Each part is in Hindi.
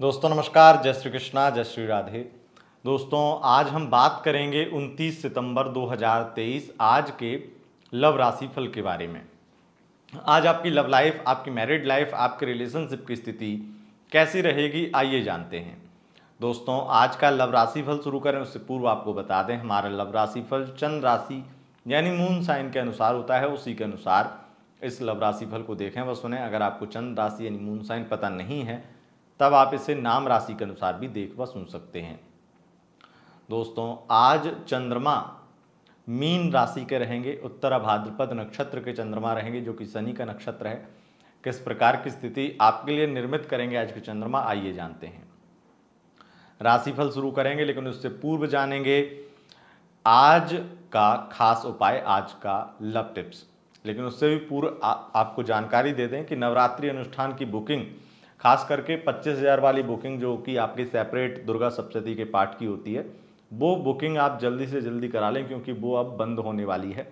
दोस्तों नमस्कार जय श्री कृष्णा जय श्री राधे दोस्तों आज हम बात करेंगे 29 सितंबर 2023 आज के लव राशि फल के बारे में आज आपकी लव लाइफ आपकी मैरिड लाइफ आपके रिलेशनशिप की स्थिति कैसी रहेगी आइए जानते हैं दोस्तों आज का लव राशि फल शुरू करें उससे पूर्व आपको बता दें हमारा लव राशि फल चंद्र राशि यानी मून साइन के अनुसार होता है उसी के अनुसार इस लव राशि फल को देखें व सुने अगर आपको चंद्र राशि यानी मून साइन पता नहीं है तब आप इसे नाम राशि के अनुसार भी देख व सुन सकते हैं दोस्तों आज चंद्रमा मीन राशि के रहेंगे उत्तर भाद्रपद नक्षत्र के चंद्रमा रहेंगे जो कि शनि का नक्षत्र है किस प्रकार की स्थिति आपके लिए निर्मित करेंगे आज के चंद्रमा आइए जानते हैं राशिफल शुरू करेंगे लेकिन उससे पूर्व जानेंगे आज का खास उपाय आज का लव टिप्स लेकिन उससे भी पूर्व आपको जानकारी दे दें कि नवरात्रि अनुष्ठान की बुकिंग खास करके पच्चीस हज़ार वाली बुकिंग जो कि आपकी सेपरेट दुर्गा सप्तती के पाठ की होती है वो बुकिंग आप जल्दी से जल्दी करा लें क्योंकि वो अब बंद होने वाली है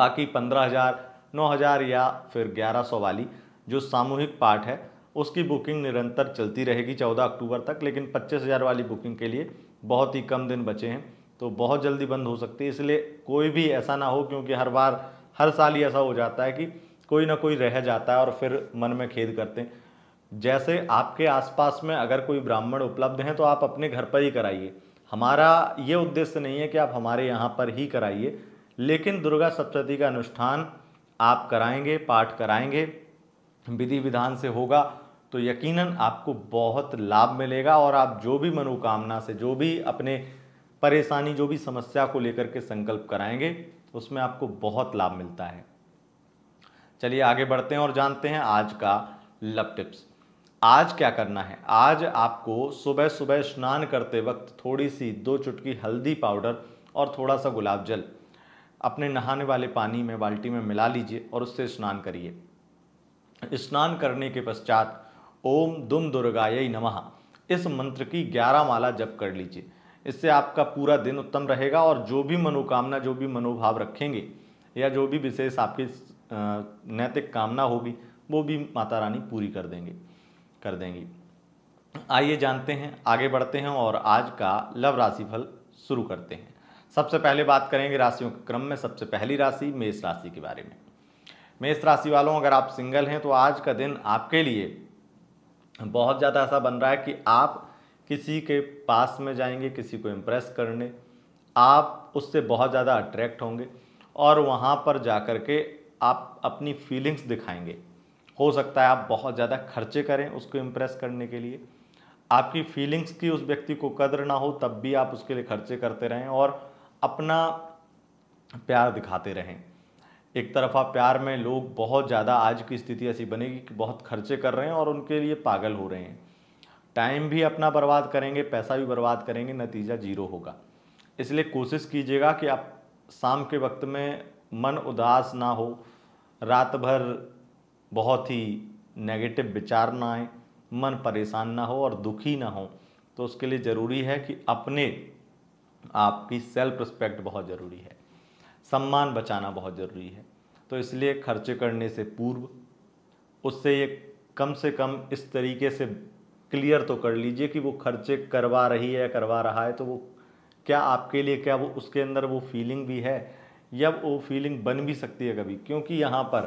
बाकी पंद्रह हज़ार नौ हज़ार या फिर ग्यारह सौ वाली जो सामूहिक पाठ है उसकी बुकिंग निरंतर चलती रहेगी चौदह अक्टूबर तक लेकिन पच्चीस हज़ार वाली बुकिंग के लिए बहुत ही कम दिन बचे हैं तो बहुत जल्दी बंद हो सकती है इसलिए कोई भी ऐसा ना हो क्योंकि हर बार हर साल ही ऐसा हो जाता है कि कोई ना कोई रह जाता है और फिर मन में खेद करते हैं जैसे आपके आसपास में अगर कोई ब्राह्मण उपलब्ध हैं तो आप अपने घर पर ही कराइए हमारा ये उद्देश्य नहीं है कि आप हमारे यहाँ पर ही कराइए लेकिन दुर्गा सप्तती का अनुष्ठान आप कराएंगे पाठ कराएंगे विधि विधान से होगा तो यकीनन आपको बहुत लाभ मिलेगा और आप जो भी मनोकामना से जो भी अपने परेशानी जो भी समस्या को लेकर के संकल्प कराएंगे उसमें आपको बहुत लाभ मिलता है चलिए आगे बढ़ते हैं और जानते हैं आज का लव टिप्स आज क्या करना है आज आपको सुबह सुबह स्नान करते वक्त थोड़ी सी दो चुटकी हल्दी पाउडर और थोड़ा सा गुलाब जल अपने नहाने वाले पानी में बाल्टी में मिला लीजिए और उससे स्नान करिए स्नान करने के पश्चात ओम दुम दुर्गा नमः इस मंत्र की ग्यारह माला जप कर लीजिए इससे आपका पूरा दिन उत्तम रहेगा और जो भी मनोकामना जो भी मनोभाव रखेंगे या जो भी विशेष आपकी नैतिक कामना होगी वो भी माता रानी पूरी कर देंगे कर देंगी आइए जानते हैं आगे बढ़ते हैं और आज का लव राशिफल शुरू करते हैं सबसे पहले बात करेंगे राशियों के क्रम में सबसे पहली राशि मेष राशि के बारे में मेष राशि वालों अगर आप सिंगल हैं तो आज का दिन आपके लिए बहुत ज़्यादा ऐसा बन रहा है कि आप किसी के पास में जाएंगे किसी को इम्प्रेस करने आप उससे बहुत ज़्यादा अट्रैक्ट होंगे और वहाँ पर जा कर के आप अपनी फीलिंग्स दिखाएंगे हो सकता है आप बहुत ज़्यादा खर्चे करें उसको इम्प्रेस करने के लिए आपकी फीलिंग्स की उस व्यक्ति को कदर ना हो तब भी आप उसके लिए खर्चे करते रहें और अपना प्यार दिखाते रहें एक तरफा प्यार में लोग बहुत ज़्यादा आज की स्थिति ऐसी बनेगी कि बहुत खर्चे कर रहे हैं और उनके लिए पागल हो रहे हैं टाइम भी अपना बर्बाद करेंगे पैसा भी बर्बाद करेंगे नतीजा जीरो होगा इसलिए कोशिश कीजिएगा कि आप शाम के वक्त में मन उदास ना हो रात भर बहुत ही नेगेटिव विचार ना आए मन परेशान ना हो और दुखी ना हो तो उसके लिए ज़रूरी है कि अपने आपकी सेल्फ रिस्पेक्ट बहुत ज़रूरी है सम्मान बचाना बहुत ज़रूरी है तो इसलिए खर्चे करने से पूर्व उससे ये कम से कम इस तरीके से क्लियर तो कर लीजिए कि वो खर्चे करवा रही है या करवा रहा है तो वो क्या आपके लिए क्या वो उसके अंदर वो फीलिंग भी है या वो फीलिंग बन भी सकती है कभी क्योंकि यहाँ पर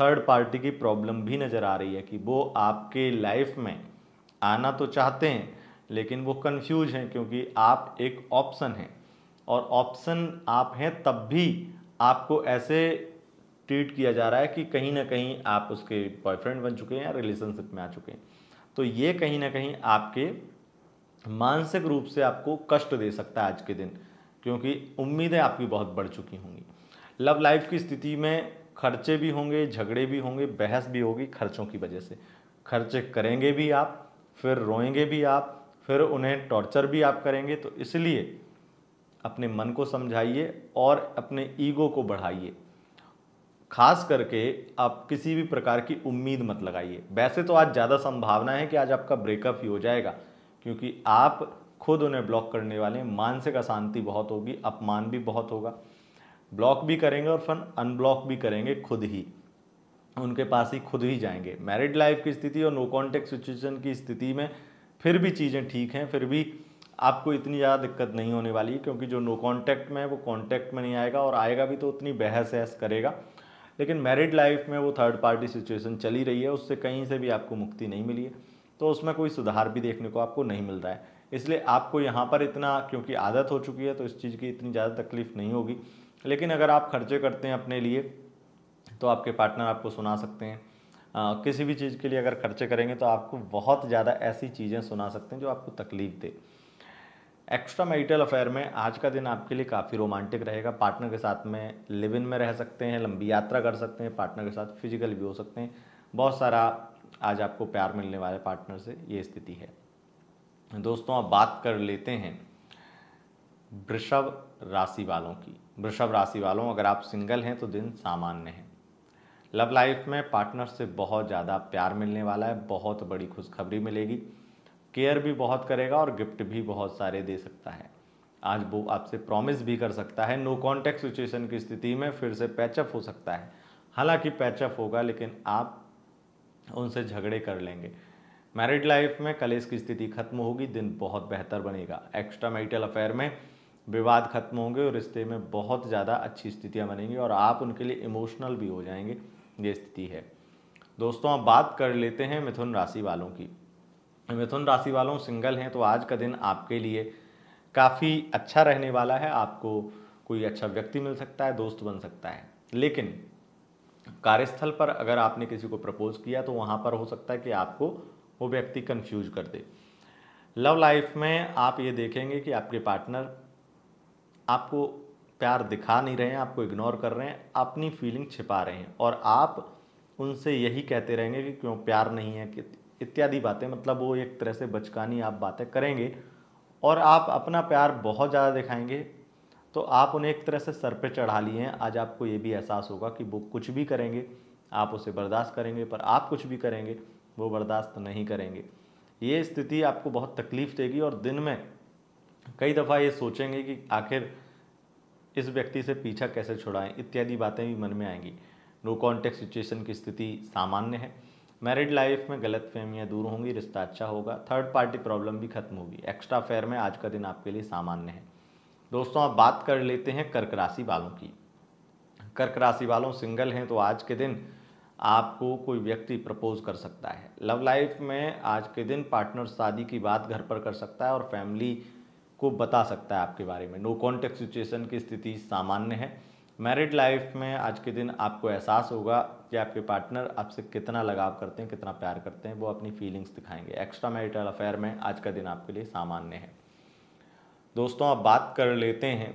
थर्ड पार्टी की प्रॉब्लम भी नज़र आ रही है कि वो आपके लाइफ में आना तो चाहते हैं लेकिन वो कंफ्यूज हैं क्योंकि आप एक ऑप्शन हैं और ऑप्शन आप हैं तब भी आपको ऐसे ट्रीट किया जा रहा है कि कहीं ना कहीं आप उसके बॉयफ्रेंड बन चुके हैं या रिलेशनशिप में आ चुके हैं तो ये कहीं ना कहीं आपके मानसिक रूप से आपको कष्ट दे सकता है आज के दिन क्योंकि उम्मीदें आपकी बहुत बढ़ चुकी होंगी लव लाइफ की स्थिति में खर्चे भी होंगे झगड़े भी होंगे बहस भी होगी खर्चों की वजह से खर्चे करेंगे भी आप फिर रोएंगे भी आप फिर उन्हें टॉर्चर भी आप करेंगे तो इसलिए अपने मन को समझाइए और अपने ईगो को बढ़ाइए खास करके आप किसी भी प्रकार की उम्मीद मत लगाइए वैसे तो आज ज़्यादा संभावना है कि आज आपका ब्रेकअप ही हो जाएगा क्योंकि आप खुद उन्हें ब्लॉक करने वाले हैं मानसिक अशांति बहुत होगी अपमान भी बहुत होगा ब्लॉक भी करेंगे और फन अनब्लॉक भी करेंगे खुद ही उनके पास ही खुद ही जाएंगे मैरिड लाइफ की स्थिति और नो कॉन्टेक्ट सिचुएशन की स्थिति में फिर भी चीज़ें ठीक हैं फिर भी आपको इतनी ज़्यादा दिक्कत नहीं होने वाली क्योंकि जो नो कॉन्टैक्ट में है वो कॉन्टैक्ट में नहीं आएगा और आएगा भी तो उतनी बहस सहस करेगा लेकिन मैरिड लाइफ में वो थर्ड पार्टी सिचुएशन चली रही है उससे कहीं से भी आपको मुक्ति नहीं मिली है तो उसमें कोई सुधार भी देखने को आपको नहीं मिल रहा है इसलिए आपको यहाँ पर इतना क्योंकि आदत हो चुकी है तो इस चीज़ की इतनी ज़्यादा तकलीफ़ नहीं होगी लेकिन अगर आप खर्चे करते हैं अपने लिए तो आपके पार्टनर आपको सुना सकते हैं आ, किसी भी चीज़ के लिए अगर खर्चे करेंगे तो आपको बहुत ज़्यादा ऐसी चीज़ें सुना सकते हैं जो आपको तकलीफ़ दे एक्स्ट्रा मैरिटल अफेयर में आज का दिन आपके लिए काफ़ी रोमांटिक रहेगा पार्टनर के साथ में लिव इन में रह सकते हैं लंबी यात्रा कर सकते हैं पार्टनर के साथ फिजिकल भी हो सकते हैं बहुत सारा आज आपको प्यार मिलने वाले पार्टनर से ये स्थिति है दोस्तों आप बात कर लेते हैं वृषभ राशि वालों की वृषभ राशि वालों अगर आप सिंगल हैं तो दिन सामान्य है लव लाइफ में पार्टनर से बहुत ज़्यादा प्यार मिलने वाला है बहुत बड़ी खुशखबरी मिलेगी केयर भी बहुत करेगा और गिफ्ट भी बहुत सारे दे सकता है आज वो आपसे प्रॉमिस भी कर सकता है नो कॉन्टेक्ट सिचुएशन की स्थिति में फिर से पैचअप हो सकता है हालांकि पैचअप होगा लेकिन आप उनसे झगड़े कर लेंगे मैरिड लाइफ में कलेश की स्थिति खत्म होगी दिन बहुत बेहतर बनेगा एक्स्ट्रा मैरिटल अफेयर में विवाद खत्म होंगे और रिश्ते में बहुत ज़्यादा अच्छी स्थितियाँ बनेंगी और आप उनके लिए इमोशनल भी हो जाएंगे ये स्थिति है दोस्तों अब बात कर लेते हैं मिथुन राशि वालों की मिथुन राशि वालों सिंगल हैं तो आज का दिन आपके लिए काफ़ी अच्छा रहने वाला है आपको कोई अच्छा व्यक्ति मिल सकता है दोस्त बन सकता है लेकिन कार्यस्थल पर अगर आपने किसी को प्रपोज किया तो वहाँ पर हो सकता है कि आपको वो व्यक्ति कंफ्यूज कर दे लव लाइफ में आप ये देखेंगे कि आपके पार्टनर आपको प्यार दिखा नहीं रहे हैं आपको इग्नोर कर रहे हैं अपनी फीलिंग छिपा रहे हैं और आप उनसे यही कहते रहेंगे कि क्यों प्यार नहीं है कि इत्यादि बातें मतलब वो एक तरह से बचकानी आप बातें करेंगे और आप अपना प्यार बहुत ज़्यादा दिखाएंगे तो आप उन्हें एक तरह से सर पे चढ़ा लिए हैं आज आपको ये भी एहसास होगा कि वो कुछ भी करेंगे आप उसे बर्दाश्त करेंगे पर आप कुछ भी करेंगे वो बर्दाश्त नहीं करेंगे ये स्थिति आपको बहुत तकलीफ़ देगी और दिन में कई दफ़ा ये सोचेंगे कि आखिर इस व्यक्ति से पीछा कैसे छुड़ाएं इत्यादि बातें भी मन में आएंगी नो कॉन्टेक्ट सिचुएशन की स्थिति सामान्य है मैरिड लाइफ में गलत फहमियाँ दूर होंगी रिश्ता अच्छा होगा थर्ड पार्टी प्रॉब्लम भी खत्म होगी एक्स्ट्रा फेयर में आज का दिन आपके लिए सामान्य है दोस्तों आप बात कर लेते हैं कर्क राशि वालों की कर्क राशि वालों सिंगल हैं तो आज के दिन आपको कोई व्यक्ति प्रपोज कर सकता है लव लाइफ में आज के दिन पार्टनर शादी की बात घर पर कर सकता है और फैमिली को बता सकता है आपके बारे में नो कॉन्टेक्ट सिचुएशन की स्थिति सामान्य है मैरिड लाइफ में आज के दिन आपको एहसास होगा कि आपके पार्टनर आपसे कितना लगाव करते हैं कितना प्यार करते हैं वो अपनी फीलिंग्स दिखाएंगे एक्स्ट्रा मैरिटल अफेयर में आज का दिन आपके लिए सामान्य है दोस्तों अब बात कर लेते हैं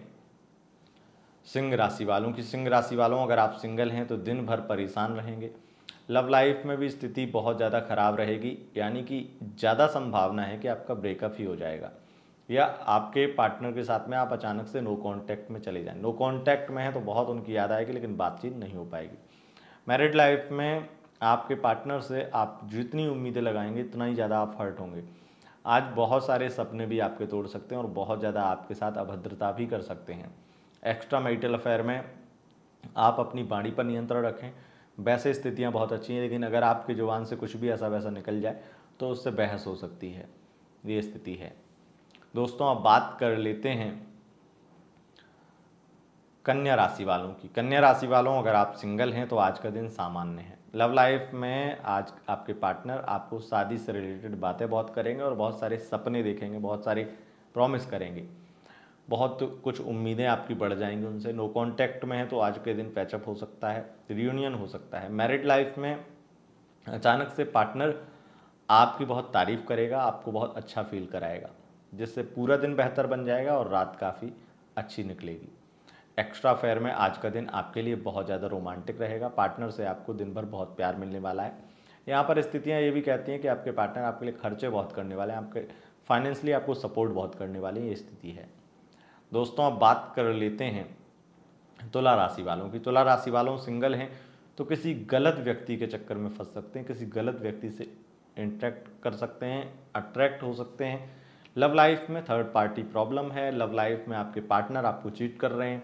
सिंह राशि वालों की सिंह राशि वालों अगर आप सिंगल हैं तो दिन भर परेशान रहेंगे लव लाइफ में भी स्थिति बहुत ज़्यादा ख़राब रहेगी यानी कि ज़्यादा संभावना है कि आपका ब्रेकअप ही हो जाएगा या आपके पार्टनर के साथ में आप अचानक से नो कांटेक्ट में चले जाएं नो कांटेक्ट में है तो बहुत उनकी याद आएगी लेकिन बातचीत नहीं हो पाएगी मैरिड लाइफ में आपके पार्टनर से आप जितनी उम्मीदें लगाएंगे उतना ही ज़्यादा आप हर्ट होंगे आज बहुत सारे सपने भी आपके तोड़ सकते हैं और बहुत ज़्यादा आपके साथ अभद्रता भी कर सकते हैं एक्स्ट्रा मैरिटल अफेयर में आप अपनी बाड़ी पर नियंत्रण रखें वैसे स्थितियाँ बहुत अच्छी हैं लेकिन अगर आपके जुबान से कुछ भी ऐसा वैसा निकल जाए तो उससे बहस हो सकती है ये स्थिति है दोस्तों अब बात कर लेते हैं कन्या राशि वालों की कन्या राशि वालों अगर आप सिंगल हैं तो आज का दिन सामान्य है लव लाइफ में आज आपके पार्टनर आपको शादी से रिलेटेड बातें बहुत करेंगे और बहुत सारे सपने देखेंगे बहुत सारे प्रॉमिस करेंगे बहुत कुछ उम्मीदें आपकी बढ़ जाएंगी उनसे नो कॉन्टैक्ट में है तो आज के दिन पैचअप हो सकता है रियूनियन हो सकता है मैरिड लाइफ में अचानक से पार्टनर आपकी बहुत तारीफ करेगा आपको बहुत अच्छा फील कराएगा जिससे पूरा दिन बेहतर बन जाएगा और रात काफ़ी अच्छी निकलेगी एक्स्ट्रा फेयर में आज का दिन आपके लिए बहुत ज़्यादा रोमांटिक रहेगा पार्टनर से आपको दिन भर बहुत प्यार मिलने वाला है यहाँ पर स्थितियाँ ये भी कहती हैं कि आपके पार्टनर आपके लिए खर्चे बहुत करने वाले हैं आपके फाइनेंशली आपको सपोर्ट बहुत करने वाली ये स्थिति है दोस्तों अब बात कर लेते हैं तुला राशि वालों की तुला राशि वालों सिंगल हैं तो किसी गलत व्यक्ति के चक्कर में फंस सकते हैं किसी गलत व्यक्ति से इंट्रैक्ट कर सकते हैं अट्रैक्ट हो सकते हैं लव लाइफ में थर्ड पार्टी प्रॉब्लम है लव लाइफ में आपके पार्टनर आपको चीट कर रहे हैं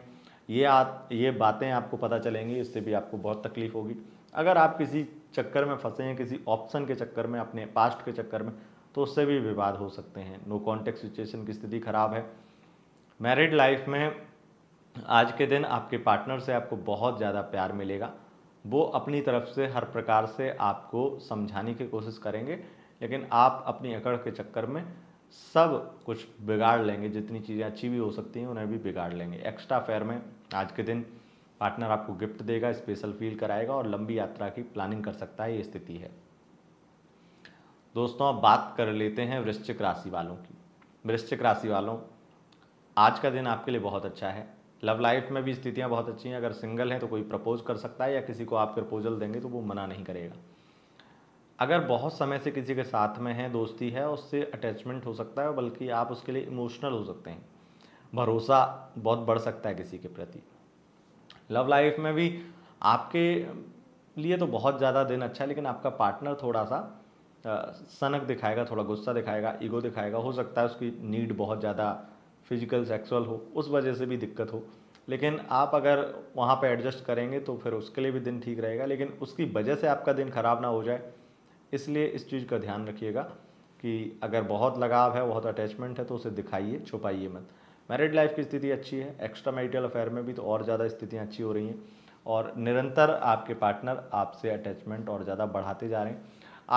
ये आ ये बातें आपको पता चलेंगी इससे भी आपको बहुत तकलीफ होगी अगर आप किसी चक्कर में फंसे हैं किसी ऑप्शन के चक्कर में अपने पास्ट के चक्कर में तो उससे भी विवाद हो सकते हैं नो कॉन्टेक्ट सिचुएशन की स्थिति खराब है मैरिड लाइफ में आज के दिन आपके पार्टनर से आपको बहुत ज़्यादा प्यार मिलेगा वो अपनी तरफ से हर प्रकार से आपको समझाने की कोशिश करेंगे लेकिन आप अपनी अकड़ के चक्कर में सब कुछ बिगाड़ लेंगे जितनी चीज़ें अच्छी भी हो सकती हैं उन्हें भी बिगाड़ लेंगे एक्स्ट्रा फेयर में आज के दिन पार्टनर आपको गिफ्ट देगा स्पेशल फील कराएगा और लंबी यात्रा की प्लानिंग कर सकता है ये स्थिति है दोस्तों अब बात कर लेते हैं वृश्चिक राशि वालों की वृश्चिक राशि वालों आज का दिन आपके लिए बहुत अच्छा है लव लाइफ में भी स्थितियाँ बहुत अच्छी हैं अगर सिंगल हैं तो कोई प्रपोज कर सकता है या किसी को आप प्रपोजल देंगे तो वो मना नहीं करेगा अगर बहुत समय से किसी के साथ में है दोस्ती है उससे अटैचमेंट हो सकता है बल्कि आप उसके लिए इमोशनल हो सकते हैं भरोसा बहुत बढ़ सकता है किसी के प्रति लव लाइफ में भी आपके लिए तो बहुत ज़्यादा दिन अच्छा है लेकिन आपका पार्टनर थोड़ा सा सनक दिखाएगा थोड़ा गुस्सा दिखाएगा ईगो दिखाएगा हो सकता है उसकी नीड बहुत ज़्यादा फिजिकल सेक्सुअल हो उस वजह से भी दिक्कत हो लेकिन आप अगर वहाँ पर एडजस्ट करेंगे तो फिर उसके लिए भी दिन ठीक रहेगा लेकिन उसकी वजह से आपका दिन ख़राब ना हो जाए इसलिए इस चीज़ का ध्यान रखिएगा कि अगर बहुत लगाव है बहुत अटैचमेंट है तो उसे दिखाइए छुपाइए मत मैरिड लाइफ की स्थिति अच्छी है एक्स्ट्रा मैरिटल अफेयर में भी तो और ज़्यादा स्थितियाँ अच्छी हो रही हैं और निरंतर आपके पार्टनर आपसे अटैचमेंट और ज़्यादा बढ़ाते जा रहे हैं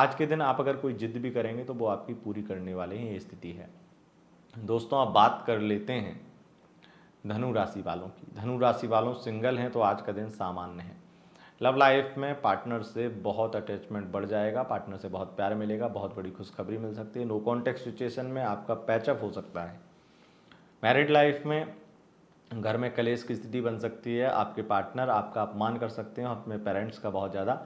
आज के दिन आप अगर कोई जिद भी करेंगे तो वो आपकी पूरी करने वाले हैं ये स्थिति है दोस्तों आप बात कर लेते हैं धनु राशि वालों की धनु राशि वालों सिंगल हैं तो आज का दिन सामान्य है लव लाइफ में पार्टनर से बहुत अटैचमेंट बढ़ जाएगा पार्टनर से बहुत प्यार मिलेगा बहुत बड़ी खुशखबरी मिल सकती है नो कॉन्टेक्ट सिचुएशन में आपका पैचअप हो सकता है मैरिड लाइफ में घर में कलेश की स्थिति बन सकती है आपके पार्टनर आपका अपमान कर सकते हैं अपने पेरेंट्स का बहुत ज़्यादा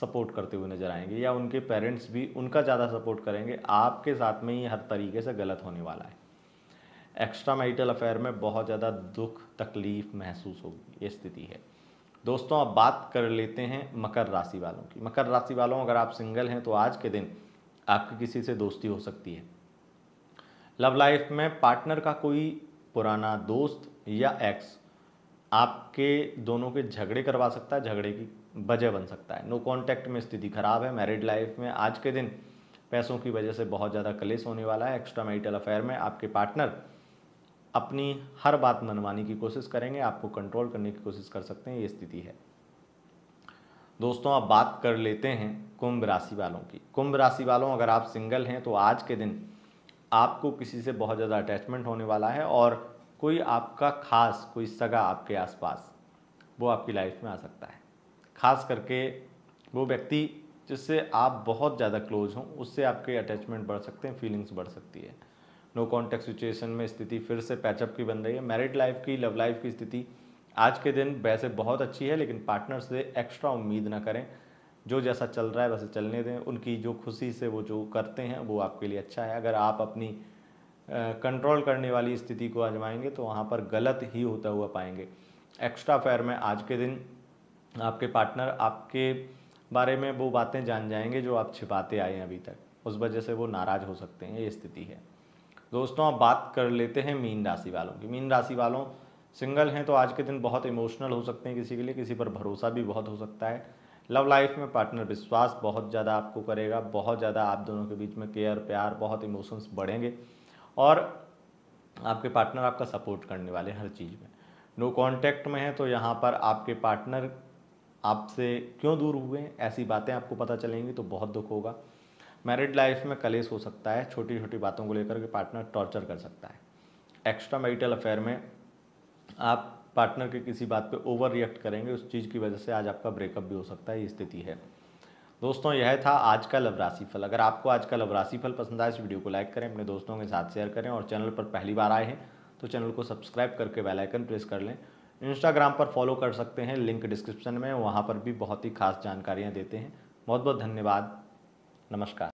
सपोर्ट करते हुए नजर आएंगे या उनके पेरेंट्स भी उनका ज़्यादा सपोर्ट करेंगे आपके साथ में ही हर तरीके से गलत होने वाला है एक्स्ट्रा मैरिटल अफेयर में बहुत ज़्यादा दुख तकलीफ महसूस होगी ये स्थिति है दोस्तों अब बात कर लेते हैं मकर राशि वालों की मकर राशि वालों अगर आप सिंगल हैं तो आज के दिन आपकी किसी से दोस्ती हो सकती है लव लाइफ में पार्टनर का कोई पुराना दोस्त या एक्स आपके दोनों के झगड़े करवा सकता है झगड़े की वजह बन सकता है नो कांटेक्ट में स्थिति खराब है मैरिड लाइफ में आज के दिन पैसों की वजह से बहुत ज़्यादा कलेस होने वाला है एक्स्ट्रा मैरिटल अफेयर में आपके पार्टनर अपनी हर बात मनवाने की कोशिश करेंगे आपको कंट्रोल करने की कोशिश कर सकते हैं ये स्थिति है दोस्तों अब बात कर लेते हैं कुंभ राशि वालों की कुंभ राशि वालों अगर आप सिंगल हैं तो आज के दिन आपको किसी से बहुत ज़्यादा अटैचमेंट होने वाला है और कोई आपका खास कोई सगा आपके आसपास वो आपकी लाइफ में आ सकता है खास करके वो व्यक्ति जिससे आप बहुत ज़्यादा क्लोज हों उससे आपके अटैचमेंट बढ़ सकते हैं फीलिंग्स बढ़ सकती है नो कॉन्टैक्ट सिचुएशन में स्थिति फिर से पैचअप की बन रही है मैरिड लाइफ की लव लाइफ की स्थिति आज के दिन वैसे बहुत अच्छी है लेकिन पार्टनर से एक्स्ट्रा उम्मीद ना करें जो जैसा चल रहा है वैसे चलने दें उनकी जो खुशी से वो जो करते हैं वो आपके लिए अच्छा है अगर आप अपनी कंट्रोल करने वाली स्थिति को आजमाएंगे तो वहाँ पर गलत ही होता हुआ पाएंगे एक्स्ट्रा फेयर में आज के दिन आपके पार्टनर आपके बारे में वो बातें जान जाएंगे जो आप छिपाते आए हैं अभी तक उस वजह से वो नाराज़ हो सकते हैं ये स्थिति है दोस्तों अब बात कर लेते हैं मीन राशि वालों की मीन राशि वालों सिंगल हैं तो आज के दिन बहुत इमोशनल हो सकते हैं किसी के लिए किसी पर भरोसा भी बहुत हो सकता है लव लाइफ में पार्टनर विश्वास बहुत ज़्यादा आपको करेगा बहुत ज़्यादा आप दोनों के बीच में केयर प्यार बहुत इमोशंस बढ़ेंगे और आपके पार्टनर आपका सपोर्ट करने वाले हर चीज़ में नो कांटेक्ट में है तो यहाँ पर आपके पार्टनर आपसे क्यों दूर हुए ऐसी बातें आपको पता चलेंगी तो बहुत दुख होगा मैरिड लाइफ में कलेस हो सकता है छोटी छोटी बातों को लेकर के पार्टनर टॉर्चर कर सकता है एक्स्ट्रा मैरिटल अफेयर में आप पार्टनर के किसी बात पे ओवर रिएक्ट करेंगे उस चीज़ की वजह से आज आपका ब्रेकअप भी हो सकता है ये स्थिति है दोस्तों यह था आज का लव राशिफल अगर आपको आज का लव राशिफल पसंद आए इस वीडियो को लाइक करें अपने दोस्तों के साथ शेयर करें और चैनल पर पहली बार आए हैं तो चैनल को सब्सक्राइब करके बेल आइकन प्रेस कर लें इंस्टाग्राम पर फॉलो कर सकते हैं लिंक डिस्क्रिप्शन में वहाँ पर भी बहुत ही खास जानकारियाँ देते हैं बहुत बहुत धन्यवाद नमस्कार